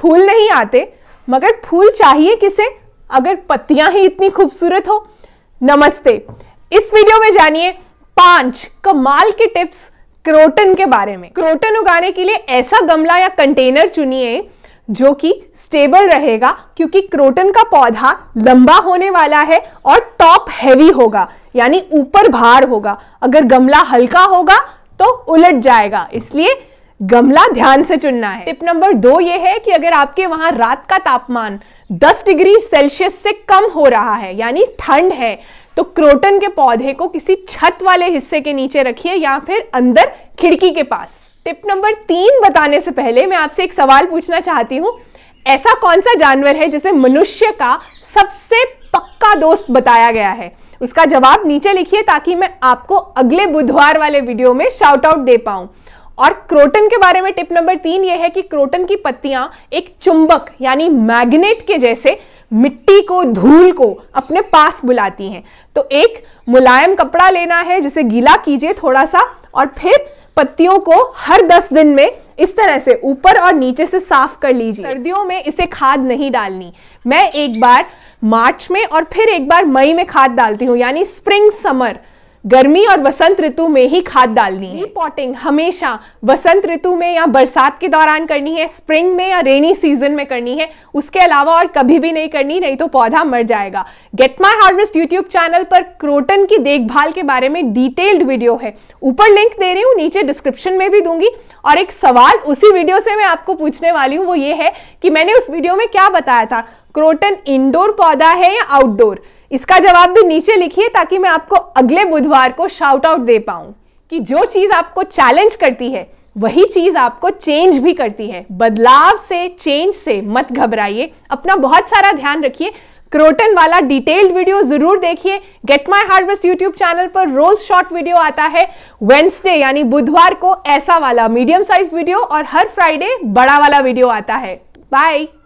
फूल नहीं आते मगर फूल चाहिए किसे अगर पत्तियां ही इतनी खूबसूरत हो नमस्ते इस वीडियो में जानिए पांच कमाल के टिप्स क्रोटन के बारे में क्रोटन उगाने के लिए ऐसा गमला या कंटेनर चुनिए जो कि स्टेबल रहेगा क्योंकि क्रोटन का पौधा लंबा होने वाला है और टॉप हैवी होगा यानी ऊपर भार होगा अगर गमला हल्का होगा तो उलट जाएगा इसलिए गमला ध्यान से चुनना है टिप नंबर दो ये है कि अगर आपके वहां रात का तापमान 10 डिग्री सेल्सियस से कम हो रहा है यानी ठंड है तो क्रोटन के पौधे को किसी छत वाले हिस्से के नीचे रखिए या फिर अंदर खिड़की के पास टिप नंबर तीन बताने से पहले मैं आपसे एक सवाल पूछना चाहती हूँ ऐसा कौन सा जानवर है जिसे मनुष्य का सबसे पक्का दोस्त बताया गया है उसका जवाब नीचे लिखिए ताकि मैं आपको अगले बुधवार वाले वीडियो में शाउट आउट दे पाऊं और क्रोटन के बारे में टिप नंबर तीन ये है कि क्रोटन की पत्तियां एक चुंबक यानी मैग्नेट के जैसे मिट्टी को धूल को अपने पास बुलाती हैं तो एक मुलायम कपड़ा लेना है जिसे गीला कीजिए थोड़ा सा और फिर पत्तियों को हर दस दिन में इस तरह से ऊपर और नीचे से साफ कर लीजिए सर्दियों में इसे खाद नहीं डालनी मैं एक बार मार्च में और फिर एक बार मई में खाद डालती हूँ यानी स्प्रिंग समर गर्मी और बसंत ऋतु में ही खाद डालनी है पॉटिंग हमेशा बसंत ऋतु में या बरसात के दौरान करनी है स्प्रिंग में या रेनी सीजन में करनी है उसके अलावा और कभी भी नहीं करनी नहीं तो पौधा मर जाएगा Get My Harvest YouTube channel पर क्रोटन की देखभाल के बारे में डिटेल्ड वीडियो है ऊपर लिंक दे रही हूँ नीचे डिस्क्रिप्शन में भी दूंगी और एक सवाल उसी वीडियो से मैं आपको पूछने वाली हूँ वो ये है कि मैंने उस वीडियो में क्या बताया था क्रोटन इंडोर पौधा है या आउटडोर इसका जवाब भी नीचे लिखिए ताकि मैं आपको अगले बुधवार को शाउट आउट दे पाऊं कि जो चीज़ आपको चैलेंज करती है वही चीज़ आपको चेंज भी करती है बदलाव से चेंज से मत घबराइए अपना बहुत सारा ध्यान रखिए क्रोटन वाला डिटेल्ड वीडियो जरूर देखिए Get My Harvest YouTube channel पर रोज शॉर्ट वीडियो आता है वेंसडे यानी बुधवार को ऐसा वाला मीडियम साइज वीडियो और हर फ्राइडे बड़ा वाला वीडियो आता है बाय